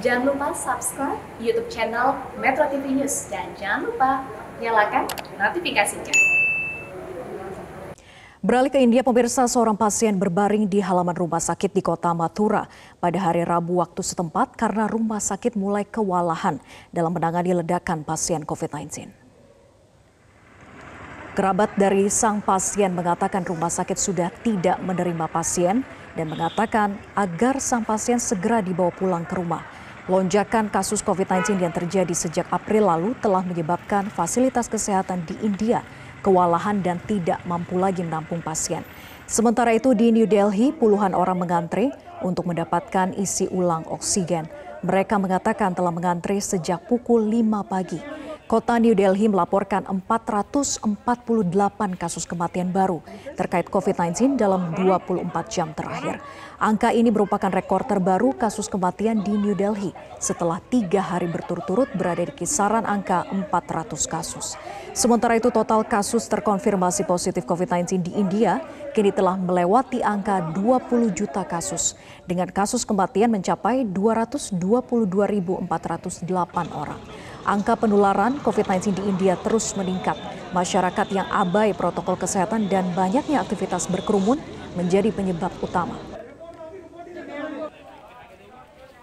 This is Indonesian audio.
Jangan lupa subscribe YouTube channel Metro TV News dan jangan lupa nyalakan notifikasinya. Beralih ke India, pemirsa seorang pasien berbaring di halaman rumah sakit di kota Mathura pada hari Rabu waktu setempat karena rumah sakit mulai kewalahan dalam menangani ledakan pasien COVID-19. Kerabat dari sang pasien mengatakan rumah sakit sudah tidak menerima pasien dan mengatakan agar sang pasien segera dibawa pulang ke rumah. Lonjakan kasus COVID-19 yang terjadi sejak April lalu telah menyebabkan fasilitas kesehatan di India kewalahan dan tidak mampu lagi menampung pasien. Sementara itu di New Delhi puluhan orang mengantre untuk mendapatkan isi ulang oksigen. Mereka mengatakan telah mengantre sejak pukul 5 pagi. Kota New Delhi melaporkan 448 kasus kematian baru terkait COVID-19 dalam 24 jam terakhir. Angka ini merupakan rekor terbaru kasus kematian di New Delhi setelah tiga hari berturut-turut berada di kisaran angka 400 kasus. Sementara itu total kasus terkonfirmasi positif COVID-19 di India kini telah melewati angka 20 juta kasus dengan kasus kematian mencapai 222.408 orang. Angka penularan COVID-19 di India terus meningkat. Masyarakat yang abai protokol kesehatan dan banyaknya aktivitas berkerumun menjadi penyebab utama.